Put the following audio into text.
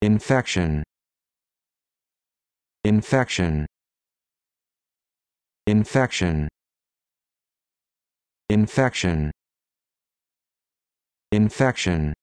infection infection infection infection infection